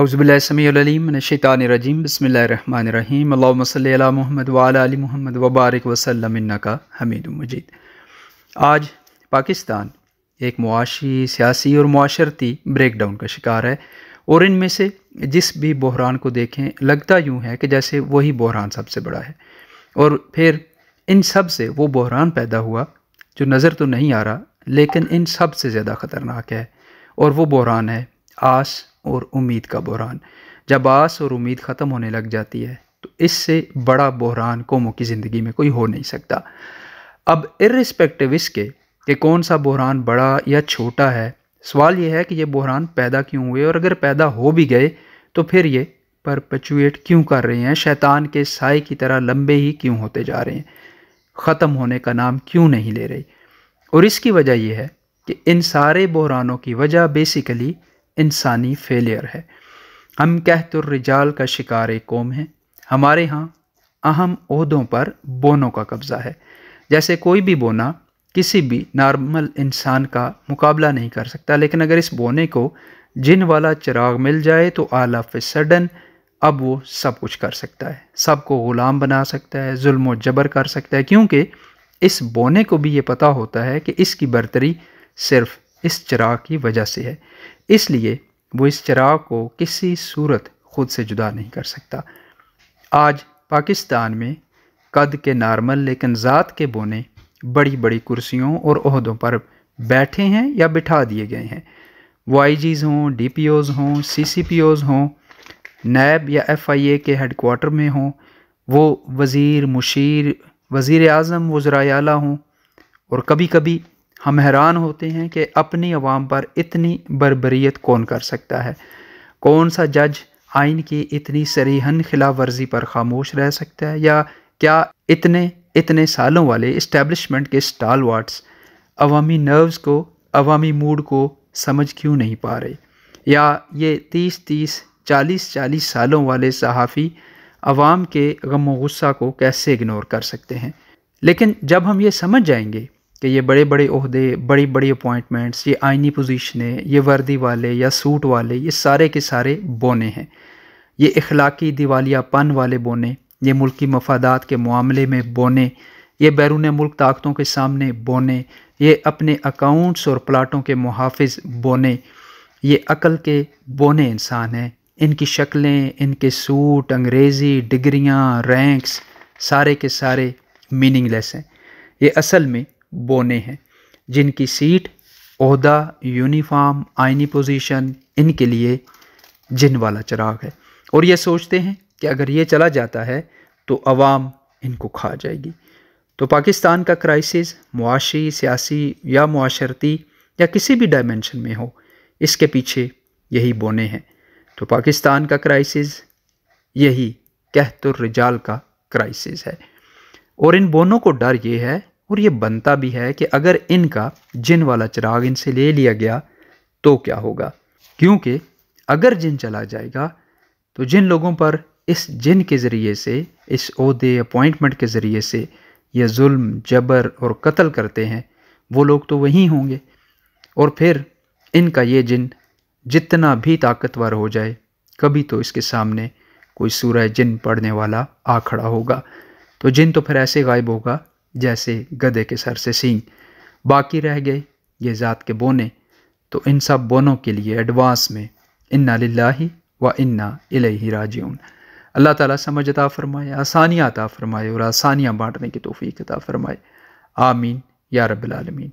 अउज़बिल्समीम बसमीम अल्लाम महमद वाली महमद वबारक वसलम का हमीद मजीद आज पाकिस्तान एक मुआशी सियासी और माशरती ब्रेक डाउन का शिकार है और इनमें से जिस भी बहरान को देखें लगता यूँ है कि जैसे वही बहरान सबसे बड़ा है और फिर इन सब से वो बहरान पैदा हुआ जो नज़र तो नहीं आ रहा लेकिन इन सब से ज़्यादा ख़तरनाक है और वो बहरान है आस और उम्मीद का बहरान जब आस और उम्मीद ख़त्म होने लग जाती है तो इससे बड़ा बहरान कौमों की ज़िंदगी में कोई हो नहीं सकता अब इरिस्पेक्टिव इसके कि कौन सा बहरान बड़ा या छोटा है सवाल यह है कि ये बहरान पैदा क्यों हुए और अगर पैदा हो भी गए तो फिर ये परपचुएट क्यों कर रहे हैं शैतान के साय की तरह लंबे ही क्यों होते जा रहे हैं ख़त्म होने का नाम क्यों नहीं ले रही और इसकी वजह यह है कि इन सारे बहरानों की वजह बेसिकली इंसानी फेलियर है हम रिजाल का शिकार कौम है हमारे यहाँ अहम अहदों पर बोनों का कब्ज़ा है जैसे कोई भी बोना किसी भी नॉर्मल इंसान का मुकाबला नहीं कर सकता लेकिन अगर इस बोने को जिन वाला चिराग मिल जाए तो आला सडन अब वो सब कुछ कर सकता है सबको ग़ुलाम बना सकता है जुल्म जबर कर सकता है क्योंकि इस बोने को भी ये पता होता है कि इसकी बर्तरी सिर्फ इस चराग की वजह से है इसलिए वो इस चराग को किसी सूरत खुद से जुदा नहीं कर सकता आज पाकिस्तान में कद के नॉर्मल लेकिन ज़ात के बोने बड़ी बड़ी कुर्सियों और अहदों पर बैठे हैं या बिठा दिए गए हैं आई जीज़ हों डी पी ओज़ हों सी सी पी ओज़ हों नैब या एफ़ आई ए के हेड क्वार्टर में हों वो वज़ीर मुशीर वज़ी अजम वज़रा हों और कभी कभी हम हैरान होते हैं कि अपनी आवाम पर इतनी बरबरीत कौन कर सकता है कौन सा जज आइन की इतनी सरीहन खिलाफ वर्जी पर खामोश रह सकता है या क्या इतने इतने सालों वाले इस्टेबलिशमेंट के स्टाल वाट्स अवामी नर्व्स को अवामी मूड को समझ क्यों नहीं पा रहे या ये तीस तीस चालीस चालीस सालों वाले सहाफ़ी अवाम के गम गुस्सा को कैसे इग्नोर कर सकते हैं लेकिन जब हम ये समझ जाएंगे कि ये बड़े बड़े अहदे बड़ी बड़ी अपॉइंटमेंट्स ये आइनी पोजीशनें ये वर्दी वाले या सूट वाले ये सारे के सारे बोने हैं ये इखलाकी दिवालियापन वाले बोने ये मुल्क की मफादात के मामले में बोने ये बैरून मुल्क ताकतों के सामने बोने ये अपने अकाउंट्स और प्लाटों के मुहाफ़ बोने ये अकल के बोने इंसान हैं इनकी शक्लें इनके सूट अंग्रेज़ी डिग्रियाँ रैंक्स सारे के सारे मीनिंगलेस हैं ये असल में बोने हैं जिनकी सीट अहदा यूनिफाम आइनी पोजीशन इनके लिए जिन वाला चिराग है और ये सोचते हैं कि अगर ये चला जाता है तो अवाम इनको खा जाएगी तो पाकिस्तान का क्राइसिस मुआशी सियासी या माशरती या किसी भी डायमेंशन में हो इसके पीछे यही बोने हैं तो पाकिस्तान का क्राइसिस यही कहतुर रिजाल का क्राइसिस है और इन बोनों को डर ये है और ये बनता भी है कि अगर इनका जिन वाला चिराग इनसे ले लिया गया तो क्या होगा क्योंकि अगर जिन चला जाएगा तो जिन लोगों पर इस जिन के ज़रिए से इस अहदे अपॉइंटमेंट के ज़रिए से यह जुल्म जबर और कत्ल करते हैं वो लोग तो वहीं होंगे और फिर इनका ये जिन जितना भी ताकतवर हो जाए कभी तो इसके सामने कोई सूरह जिन पढ़ने वाला आ खड़ा होगा तो जिन तो फिर ऐसे गायब होगा जैसे गधे के सर से सींग बाकी रह गए ये ज़ात के बोने तो इन सब बोनों के लिए एडवांस में इन्ना लाही व इन्ना इलही राजीन अल्लाह ताला समझ अता फ़रमाए आसानियाँ अता फ़रमाए और आसानियाँ बांटने की तोफ़ी अता फ़रमाए आमीन या रब्बिल आलमीन